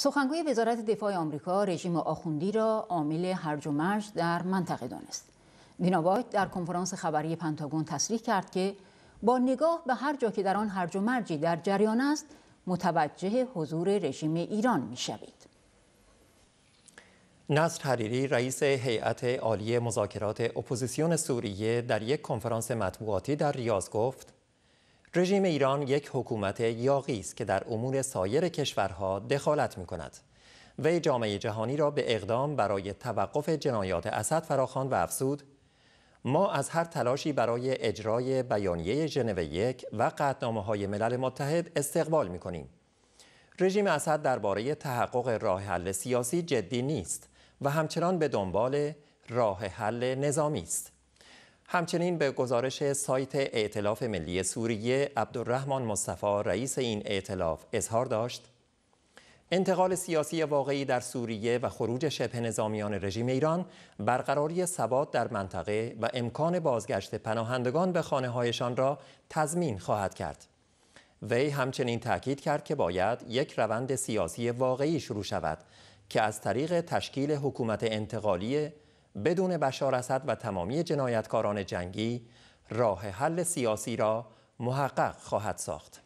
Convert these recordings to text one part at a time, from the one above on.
سخنگوی وزارت دفاع آمریکا رژیم آخوندی را عامل هرج و مرج در منطقه دانست. دینا در کنفرانس خبری پنتاگون تصریح کرد که با نگاه به هر جا که در آن هرج و مرجی در جریان است متوجه حضور رژیم ایران میشوید. نصر حریری رئیس هیئت عالی مذاکرات اپوزیسیون سوریه در یک کنفرانس مطبوعاتی در ریاض گفت رژیم ایران یک حکومت یاغی است که در امور سایر کشورها دخالت می کند. وی جامعه جهانی را به اقدام برای توقف جنایات اسد فراخان و افسود ما از هر تلاشی برای اجرای بیانیه ژنو یک و قطنامه های ملل متحد استقبال می کنیم. رژیم اسد درباره تحقق راه حل سیاسی جدی نیست و همچنان به دنبال راه حل نظامی است. همچنین به گزارش سایت ائتلاف ملی سوریه عبدالرحمن مصطفی رئیس این ائتلاف اظهار داشت انتقال سیاسی واقعی در سوریه و خروج شبه نظامیان رژیم ایران برقراری ثبات در منطقه و امکان بازگشت پناهندگان به خانه هایشان را تضمین خواهد کرد. وی همچنین تاکید کرد که باید یک روند سیاسی واقعی شروع شود که از طریق تشکیل حکومت انتقالی بدون بشار اسد و تمامی جنایتکاران جنگی راه حل سیاسی را محقق خواهد ساخت.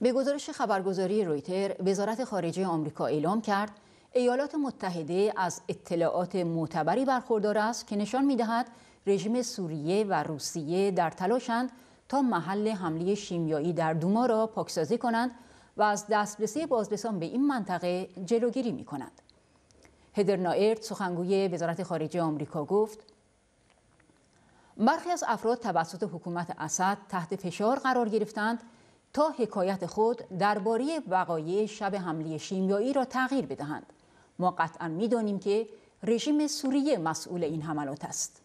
به گزارش خبرگزاری رویتر، وزارت خارجه آمریکا اعلام کرد ایالات متحده از اطلاعات معتبری برخوردار است که نشان می‌دهد رژیم سوریه و روسیه در تلاشند تا محل حمله شیمیایی در دوما را پاکسازی کنند و از دسترسی بازرسان به این منطقه جلوگیری می کنند. هدر سخنگوی وزارت خارجه آمریکا گفت برخی از افراد توسط حکومت اسد تحت فشار قرار گرفتند تا حکایت خود درباره وقایع شب حمله شیمیایی را تغییر بدهند ما قطعا میدانیم که رژیم سوریه مسئول این حملات است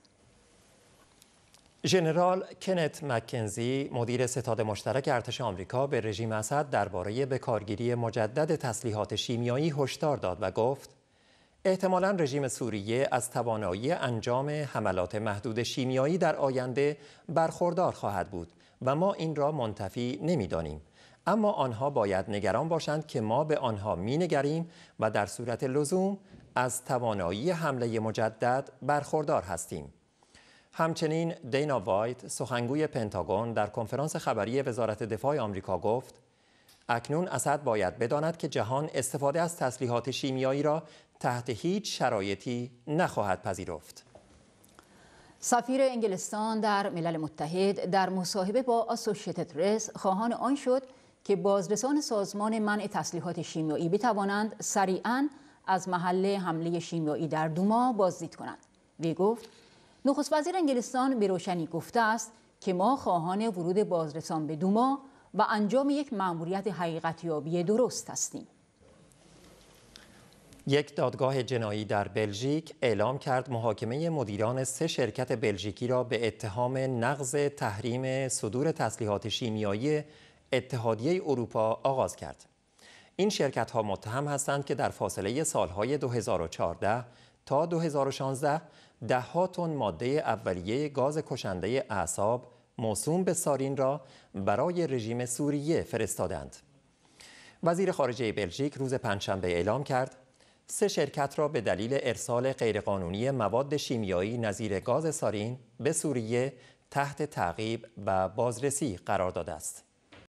ژنرال کنت مکنزی مدیر ستاد مشترک ارتش آمریکا به رژیم اسد درباره بکارگیری مجدد تسلیحات شیمیایی هشدار داد و گفت احتمالا رژیم سوریه از توانایی انجام حملات محدود شیمیایی در آینده برخوردار خواهد بود و ما این را منتفی نمیدانیم. اما آنها باید نگران باشند که ما به آنها مینگریم و در صورت لزوم از توانایی حمله مجدد برخوردار هستیم. همچنین دینا وایت سخنگوی پنتاگون در کنفرانس خبری وزارت دفاع آمریکا گفت اکنون اسد باید بداند که جهان استفاده از تسلیحات شیمیایی را تحت هیچ شرایطی نخواهد پذیرفت. سفیر انگلستان در ملل متحد در مصاحبه با آسوشیتد پرس خواهان آن شد که بازرسان سازمان منع تسلیحات شیمیایی بتوانند سریعا از محل حمله شیمیایی در دوما بازدید کنند وی گفت نخست وزیر انگلستان به روشنی گفته است که ما خواهان ورود بازرسان به دوما و انجام یک مأموریت حقیقتیابی درست هستیم یک دادگاه جنایی در بلژیک اعلام کرد محاکمه مدیران سه شرکت بلژیکی را به اتهام نقض تحریم صدور تسلیحات شیمیایی اتحادیه اروپا آغاز کرد. این شرکت ها متهم هستند که در فاصله سالهای 2014 تا 2016 ها تن ماده اولیه گاز کشنده اعصاب موسوم به سارین را برای رژیم سوریه فرستادند. وزیر خارجه بلژیک روز پنجشنبه اعلام کرد سه شرکت را به دلیل ارسال غیرقانونی مواد شیمیایی نظیر گاز سارین به سوریه تحت تعقیب و بازرسی قرار داده است.